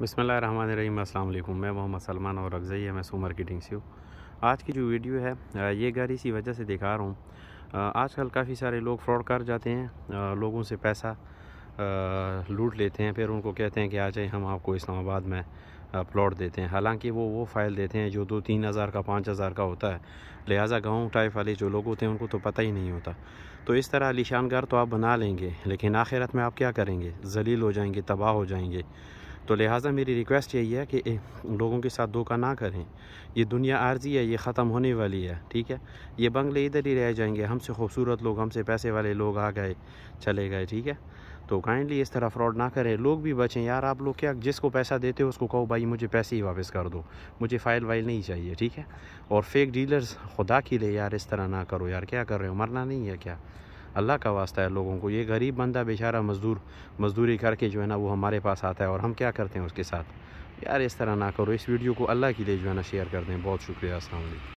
बसमिल अस्सलाम मैं मोहम्मद सलमान और अफजई है मैं सो मार्केटिंग से हूँ आज की जो वीडियो है ये गाड़ी इसी वजह से दिखा रहा हूँ आजकल काफ़ी सारे लोग फ्रॉड कर जाते हैं लोगों से पैसा लूट लेते हैं फिर उनको कहते हैं कि आ जाए हम आपको इस्लामाबाद में प्लॉट देते हैं हालांकि वो वो फ़ाइल देते हैं जो दो तीन हज़ार का पाँच हज़ार का होता है लिहाजा गांव टाइप वाले जो लोग होते हैं उनको तो पता ही नहीं होता तो इस तरह आलिशान घर तो आप बना लेंगे लेकिन आखिरत में आप क्या करेंगे जलील हो जाएंगे तबाह हो जाएंगे तो लिहाजा मेरी रिक्वेस्ट यही है कि लोगों के साथ धोखा ना करें ये दुनिया आर्जी है ये ख़त्म होने वाली है ठीक है ये बंगले इधर ही रह जाएंगे हमसे खूबसूरत लोग हमसे पैसे वाले लोग आ गए चले गए ठीक है तो काइंडली इस तरह फ्रॉड ना करें लोग भी बचें यार आप लोग क्या जिसको पैसा देते हो उसको कहो भाई मुझे पैसे ही वापस कर दो मुझे फ़ाइल वाइल नहीं चाहिए ठीक है और फेक डीलर्स खुदा की ले यार इस तरह ना करो यार क्या कर रहे हो मरना नहीं है क्या अल्लाह का वास्ता है लोगों को ये गरीब बंदा बेचारा मज़दूर मज़दूरी करके जो है ना वो हमारे पास आता है और हम क्या करते हैं उसके साथ यार इस तरह ना करो इस वीडियो को अल्लाह के लिए जो है ना शेयर कर दें बहुत शुक्रिया असल